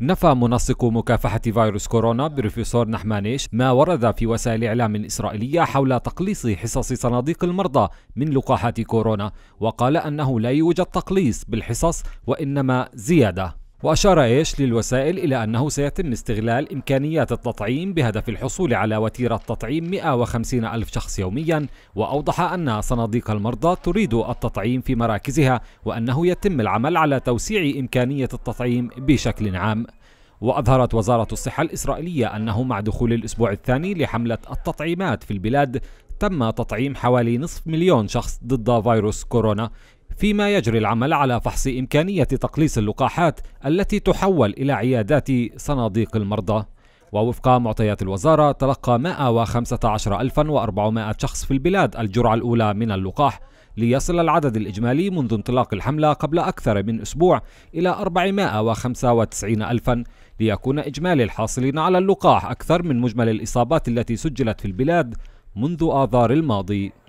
نفى منسق مكافحة فيروس كورونا بروفيسور نحمانيش ما ورد في وسائل إعلام إسرائيلية حول تقليص حصص صناديق المرضى من لقاحات كورونا وقال أنه لا يوجد تقليص بالحصص وإنما زيادة وأشار إيش للوسائل إلى أنه سيتم استغلال إمكانيات التطعيم بهدف الحصول على وتيرة تطعيم 150 ألف شخص يوميا وأوضح أن صناديق المرضى تريد التطعيم في مراكزها وأنه يتم العمل على توسيع إمكانية التطعيم بشكل عام وأظهرت وزارة الصحة الإسرائيلية أنه مع دخول الأسبوع الثاني لحملة التطعيمات في البلاد تم تطعيم حوالي نصف مليون شخص ضد فيروس كورونا فيما يجري العمل على فحص إمكانية تقليص اللقاحات التي تحول إلى عيادات صناديق المرضى ووفق معطيات الوزارة تلقى 115400 شخص في البلاد الجرعة الأولى من اللقاح ليصل العدد الإجمالي منذ انطلاق الحملة قبل أكثر من أسبوع إلى 495 ألفا ليكون إجمالي الحاصلين على اللقاح أكثر من مجمل الإصابات التي سجلت في البلاد منذ آذار الماضي